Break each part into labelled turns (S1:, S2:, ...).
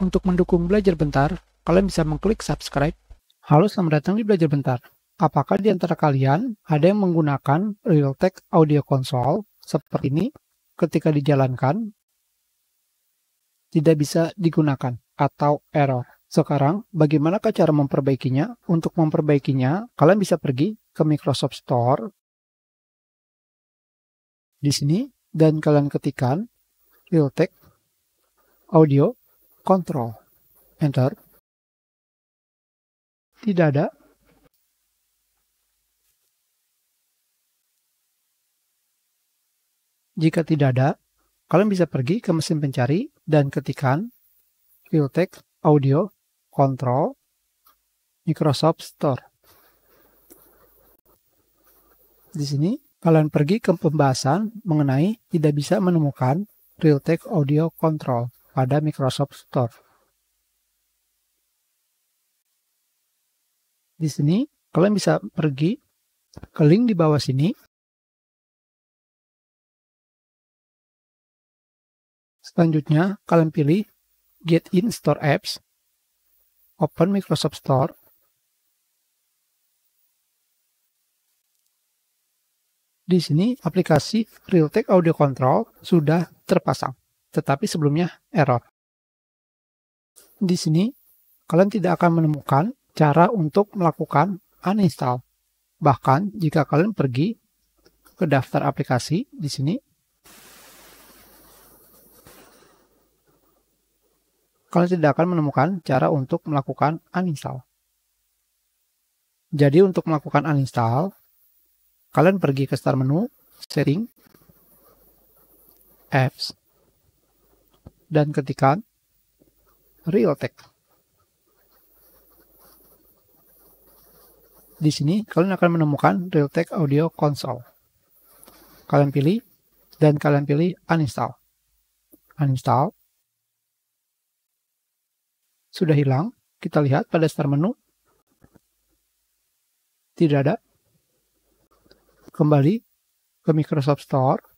S1: Untuk mendukung belajar bentar, kalian bisa mengklik subscribe. Halo, selamat datang di Belajar Bentar. Apakah di antara kalian ada yang menggunakan Realtek Audio Console seperti ini ketika dijalankan tidak bisa digunakan atau error? Sekarang, bagaimanakah cara memperbaikinya? Untuk memperbaikinya, kalian bisa pergi ke Microsoft Store di sini dan kalian ketikkan Realtek Audio Control, Enter. Tidak ada. Jika tidak ada, kalian bisa pergi ke mesin pencari dan ketikkan Realtek Audio Control Microsoft Store. Di sini, kalian pergi ke pembahasan mengenai tidak bisa menemukan Realtek Audio Control pada Microsoft Store. Di sini, kalian bisa pergi ke link di bawah sini. Selanjutnya, kalian pilih Get in Store Apps, Open Microsoft Store, di sini aplikasi Realtek Audio Control sudah terpasang tetapi sebelumnya error. Di sini, kalian tidak akan menemukan cara untuk melakukan uninstall. Bahkan jika kalian pergi ke daftar aplikasi di sini, kalian tidak akan menemukan cara untuk melakukan uninstall. Jadi untuk melakukan uninstall, kalian pergi ke start menu, setting, apps, dan ketikan Realtek. Di sini kalian akan menemukan Realtek Audio Console. Kalian pilih dan kalian pilih uninstall. Uninstall. Sudah hilang. Kita lihat pada start menu. Tidak ada. Kembali ke Microsoft Store.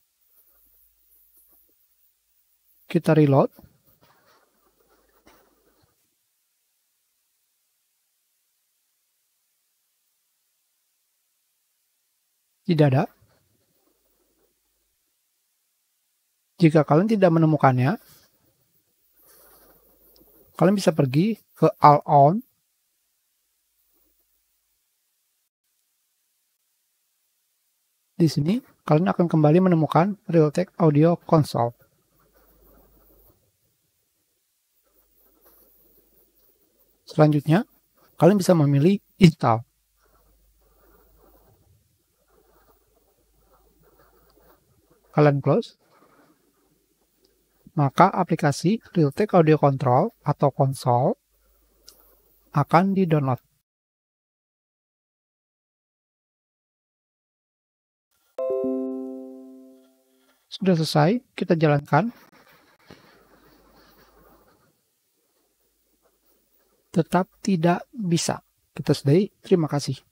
S1: Kita reload. Tidak ada. Jika kalian tidak menemukannya, kalian bisa pergi ke all on di sini kalian akan kembali menemukan Realtek Audio Console Selanjutnya, kalian bisa memilih install. Kalian close. Maka aplikasi Realtek Audio Control atau konsol akan di-download. Sudah selesai, kita jalankan. tetap tidak bisa. Kita sudahi. Terima kasih.